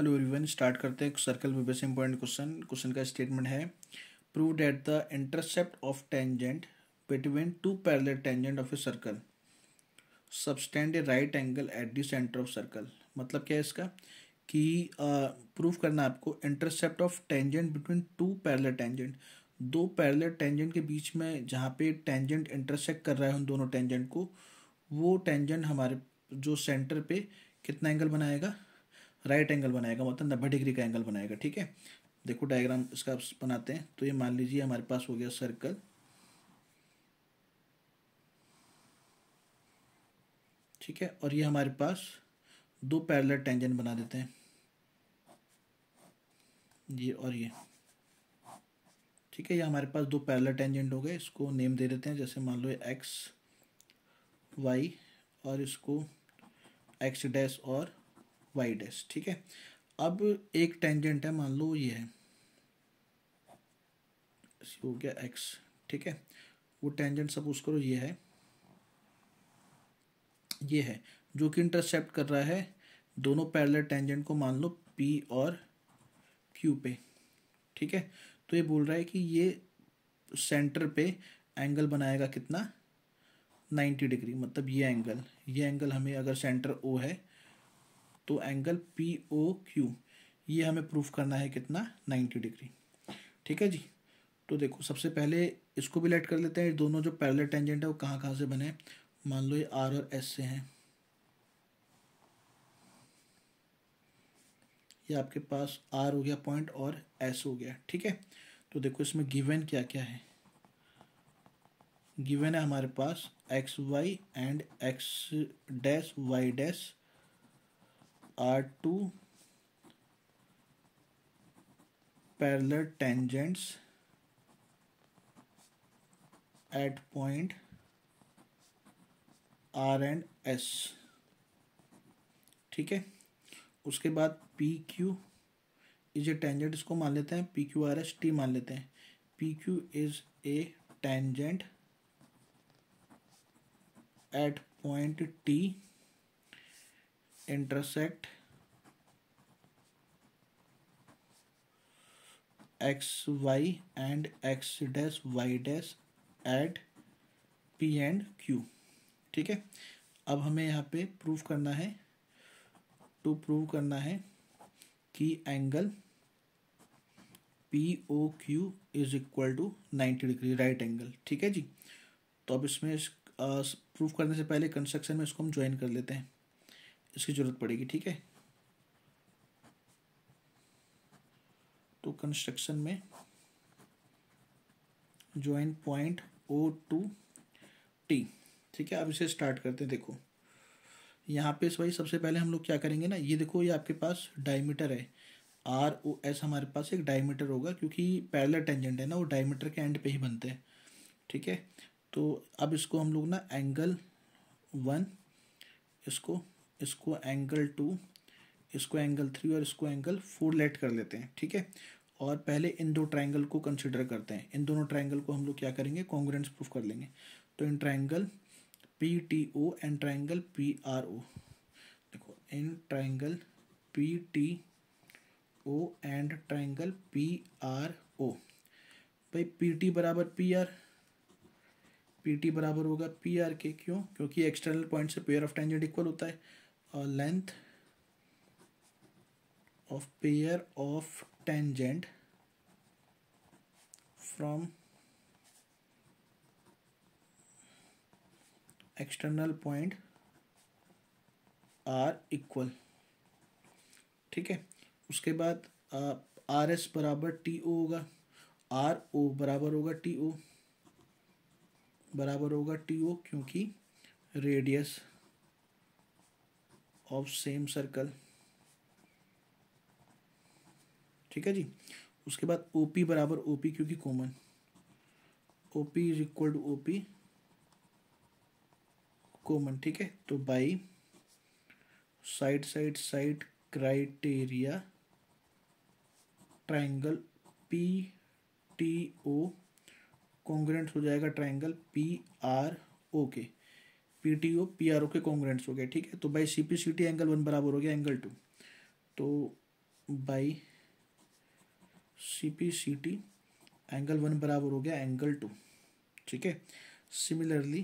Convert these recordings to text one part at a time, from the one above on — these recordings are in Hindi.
हेलो एवरीवन स्टार्ट करते हैं सर्कल में बेस इंपॉर्टेंट क्वेश्चन क्वेश्चन का स्टेटमेंट है prove that the intercept of tangent between two parallel tangent of a circle subtend a right angle at the centre of circle मतलब क्या है इसका कि प्रूव uh, करना आपको intercept of tangent between two parallel tangent दो पैरल टेंजेंट के बीच में जहाँ पे टेंजेंट इंटरसेक्ट कर रहा है उन दोनों टेंजेंट को वो टेंजेंट हमारे जो सेंटर पे कितना एंगल बनाएगा राइट एंगल बनाएगा मतलब नब्बे डिग्री का एंगल बनाएगा ठीक है देखो डायग्राम इसका बनाते हैं तो ये मान लीजिए हमारे पास हो गया सर्कल ठीक है और ये हमारे पास दो पैरेलल टेंजेंट बना देते हैं ये और ये ठीक है ये हमारे पास दो पैरेलल टेंजेंट हो गए इसको नेम दे देते हैं जैसे मान लो एक्स वाई और इसको एक्स डैश और वाई डैश ठीक है अब एक टेंजेंट है मान लो ये है हो गया एक्स ठीक है वो टेंजेंट सपोज करो ये है ये है जो कि इंटरसेप्ट कर रहा है दोनों पैरल टेंजेंट को मान लो पी और क्यू पे ठीक है तो ये बोल रहा है कि ये सेंटर पे एंगल बनाएगा कितना 90 डिग्री मतलब ये एंगल ये एंगल हमें अगर सेंटर ओ है तो एंगल पी ओ क्यू ये हमें प्रूफ करना है कितना 90 डिग्री ठीक है जी तो देखो सबसे पहले इसको भी लाइट कर लेते हैं दोनों जो पैरेलल टेंजेंट है वो कहाँ कहाँ से बने मान लो ये आर और एस से हैं ये आपके पास आर हो गया पॉइंट और एस हो गया ठीक है तो देखो इसमें गिवन क्या क्या है गिवन है हमारे पास X Y and X dash Y dash are two parallel tangents at point R and S ठीक है उसके बाद P Q is a tangent इसको मान लेते हैं P Q R S T मान लेते हैं P Q is a tangent at point T intersect X Y and X dash Y dash at P and Q ठीक है अब हमें यहाँ पे प्रूव करना है टू प्रूव करना है कि angle P O Q is equal to ninety degree right angle ठीक है जी तो अब इसमें इस, प्रूफ करने से पहले कंस्ट्रक्शन में इसको हम ज्वाइन कर लेते हैं इसकी ज़रूरत पड़ेगी ठीक है तो कंस्ट्रक्शन में join point O to T ठीक है अब इसे स्टार्ट करते हैं देखो यहाँ पे भाई सबसे पहले हम लोग क्या करेंगे ना ये देखो ये आपके पास डायमीटर है आर ओ एस हमारे पास एक डायमीटर होगा क्योंकि पैरल टेंजेंट है ना वो डायमीटर के एंड पे ही बनते हैं ठीक है तो अब इसको हम लोग ना एंगल वन इसको इसको एंगल टू इसको एंगल थ्री और इसको एंगल फोर लेट कर लेते हैं ठीक है और पहले इन दो ट्राइंगल को कंसिडर करते हैं इन दोनों ट्राइंगल को हम लोग क्या करेंगे कॉन्ग्रेंस प्रूफ कर लेंगे तो in triangle P T O and triangle P R O देखो in triangle P T O and triangle P R O भाई पी टी बराबर पी आर पी टी बराबर होगा पी आर के क्यों क्योंकि एक्सटर्नल पॉइंट से पेयर ऑफ टेंजेंट इक्वल होता है और length of pair of tangent from external point are equal ठीक है उसके बाद आर एस बराबर टी ओ होगा आर ओ बराबर होगा टी ओ बराबर होगा टी ओ क्योंकि रेडियस ऑफ सेम सर्कल ठीक है जी उसके बाद ओ पी बराबर ओ पी क्योंकि common O P is equal to O P common ठीक है तो by side side side criteria triangle P T O congruent हो जाएगा ट्राइंगल पी आर ओ के P T O P R O के कॉन्ग्रेंट्स हो गए ठीक है तो by C P C T angle one बराबर हो गया एंगल टू तो by C P C T angle one बराबर हो गया एंगल टू ठीक है सिमिलरली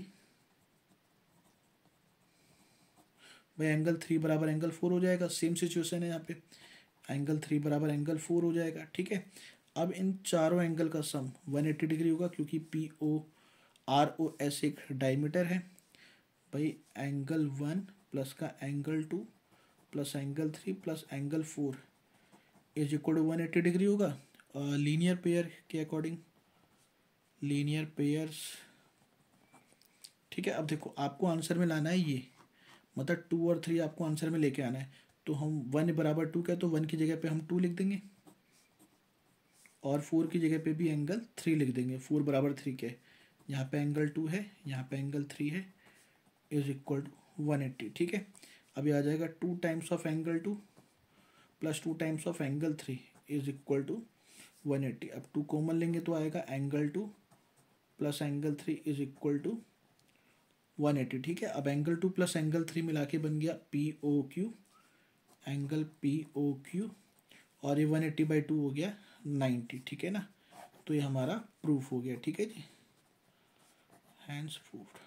भाई एंगल थ्री बराबर एंगल फोर हो जाएगा सेम सिचुएशन है यहाँ पे एंगल थ्री बराबर एंगल फोर हो जाएगा ठीक है अब इन चारों एंगल का सम वन एट्टी डिग्री होगा क्योंकि P O R O S एक डायमीटर है भाई एंगल वन प्लस का angle two plus angle three plus angle four is equal to one eighty degree होगा लीनियर uh, पेयर के अकॉर्डिंग लीनियर पेयर्स ठीक है अब देखो आपको आंसर में लाना है ये मतलब टू और थ्री आपको आंसर में लेके आना है तो हम वन बराबर टू का तो वन की जगह पे हम टू लिख देंगे और फोर की जगह पे भी एंगल थ्री लिख देंगे फोर बराबर थ्री के यहाँ पे एंगल टू है यहाँ पे एंगल थ्री है is equal to one eighty ठीक है अभी आ जाएगा two times of angle two plus two times of angle three is equal to one eighty अब टू कॉमन लेंगे तो आएगा angle two plus angle three is equal to one eighty ठीक है अब angle two plus angle three मिला के बन गया P O Q angle P O Q और ये वन एट्टी बाई टू हो गया नाइन्टी ठीक है ना तो ये हमारा प्रूफ हो गया ठीक है जी हैंड्स प्रूफ